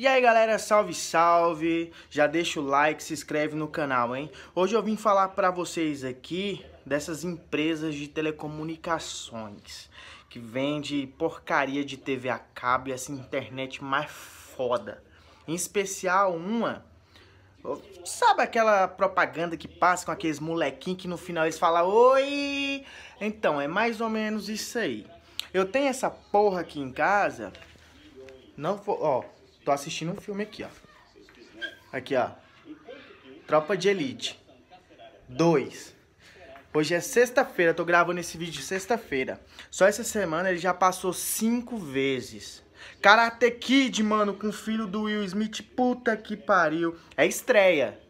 E aí galera, salve salve, já deixa o like, se inscreve no canal, hein? Hoje eu vim falar pra vocês aqui dessas empresas de telecomunicações que vende porcaria de TV a cabo e essa internet mais foda. Em especial uma Sabe aquela propaganda que passa com aqueles molequinhos que no final eles falam Oi! Então, é mais ou menos isso aí. Eu tenho essa porra aqui em casa. Não for, ó, Tô assistindo um filme aqui, ó. Aqui, ó. Tropa de Elite. 2. Hoje é sexta-feira, tô gravando esse vídeo sexta-feira. Só essa semana ele já passou cinco vezes. Karate Kid, mano, com o filho do Will Smith, puta que pariu. É estreia.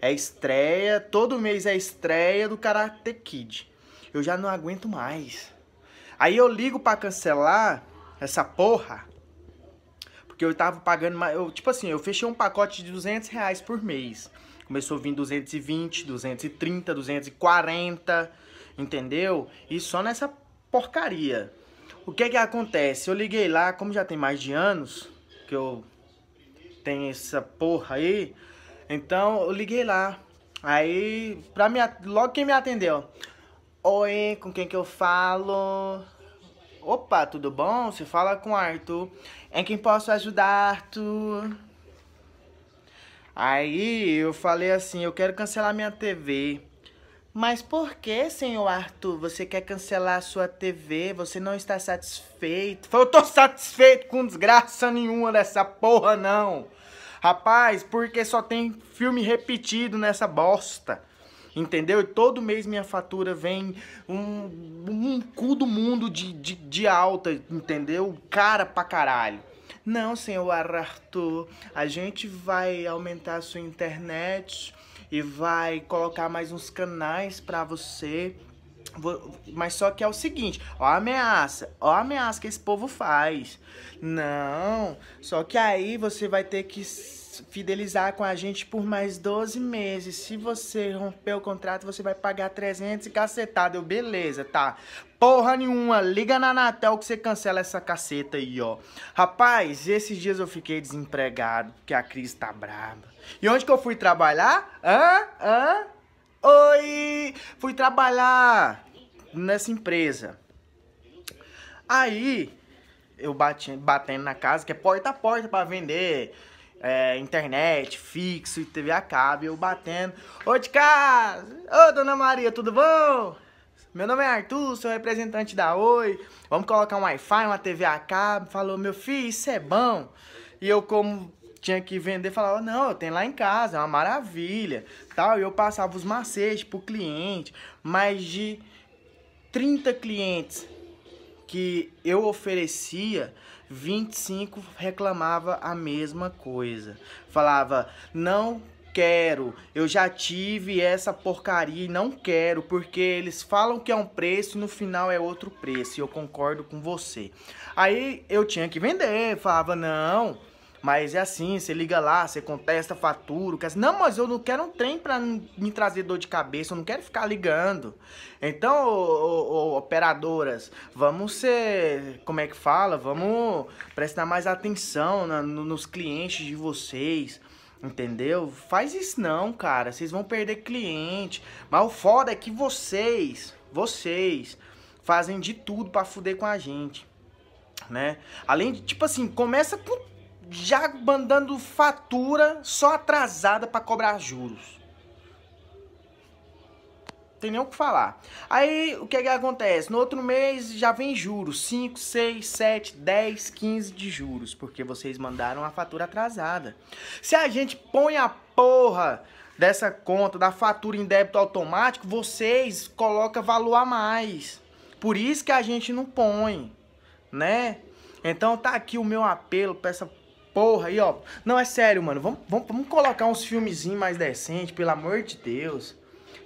É estreia, todo mês é estreia do Karate Kid. Eu já não aguento mais. Aí eu ligo para cancelar essa porra eu tava pagando, eu, tipo assim, eu fechei um pacote de 200 reais por mês. Começou a vir 220, 230, 240, entendeu? E só nessa porcaria. O que é que acontece? Eu liguei lá, como já tem mais de anos que eu tenho essa porra aí, então eu liguei lá. Aí, pra me, logo quem me atendeu? Oi, com quem que eu falo? Opa, tudo bom? Se fala com Arthur. Em quem posso ajudar, Arthur? Aí eu falei assim, eu quero cancelar minha TV. Mas por que, senhor Arthur, você quer cancelar a sua TV? Você não está satisfeito? Eu tô satisfeito com desgraça nenhuma dessa porra, não. Rapaz, porque só tem filme repetido nessa bosta entendeu? E todo mês minha fatura vem um, um cu do mundo de, de, de alta, entendeu? Cara pra caralho. Não, senhor Arthur, a gente vai aumentar a sua internet e vai colocar mais uns canais pra você. mas só que é o seguinte, ó a ameaça, ó a ameaça que esse povo faz. Não, só que aí você vai ter que fidelizar com a gente por mais 12 meses. Se você romper o contrato, você vai pagar 300 e cacetada. Eu, beleza, tá. Porra nenhuma, liga na Natel que você cancela essa caceta aí, ó. Rapaz, esses dias eu fiquei desempregado, porque a crise tá braba. E onde que eu fui trabalhar? Hã? Hã? Oi! Fui trabalhar nessa empresa. Aí, eu bati, batendo na casa, que é porta a porta para vender é, internet, fixo e TV a cabo, eu batendo. Ô de casa! Ô dona Maria, tudo bom? Meu nome é Arthur, sou representante da Oi. Vamos colocar um Wi-Fi, uma TV a cabo. Falou, meu filho, isso é bom. E eu, como tinha que vender, falava, não, tem lá em casa, é uma maravilha. tal. E eu passava os macetes pro cliente, mais de 30 clientes que eu oferecia, 25 reclamava a mesma coisa. Falava: "Não quero, eu já tive essa porcaria e não quero, porque eles falam que é um preço e no final é outro preço, e eu concordo com você. Aí eu tinha que vender, falava, não, mas é assim, você liga lá, você contesta fatura, quer... É assim. não, mas eu não quero um trem pra me trazer dor de cabeça, eu não quero ficar ligando. Então, ô, ô, operadoras, vamos ser, como é que fala? Vamos prestar mais atenção na, nos clientes de vocês. Entendeu? Faz isso não, cara. Vocês vão perder cliente. Mas o foda é que vocês, vocês, fazem de tudo para fuder com a gente, né? Além de, tipo assim, começa com já mandando fatura só atrasada para cobrar juros. Tem nem o que falar. Aí o que, é que acontece? No outro mês já vem juros: 5, 6, 7, 10, 15 de juros. Porque vocês mandaram a fatura atrasada. Se a gente põe a porra dessa conta da fatura em débito automático, vocês colocam valor a mais. Por isso que a gente não põe, né? Então tá aqui o meu apelo pra essa porra aí, ó. Não, é sério, mano. Vamos, vamos, vamos colocar uns filmezinhos mais decentes, pelo amor de Deus.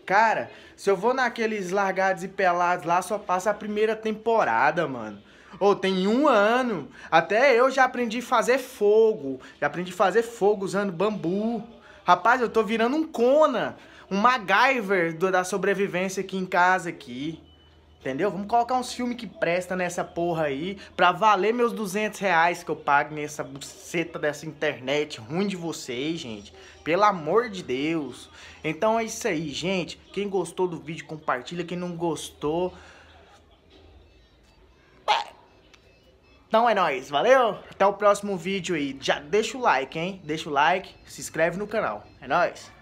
Cara, se eu vou naqueles largados e pelados lá, só passa a primeira temporada, mano. Ou oh, tem um ano. Até eu já aprendi a fazer fogo. Já aprendi a fazer fogo usando bambu. Rapaz, eu tô virando um Conan, um MacGyver da sobrevivência aqui em casa aqui. Entendeu? Vamos colocar uns filmes que presta nessa porra aí pra valer meus 200 reais que eu pago nessa buceta dessa internet ruim de vocês, gente. Pelo amor de Deus. Então é isso aí, gente. Quem gostou do vídeo, compartilha. Quem não gostou... Então é nóis, valeu? Até o próximo vídeo aí. Já deixa o like, hein? Deixa o like, se inscreve no canal. É nóis!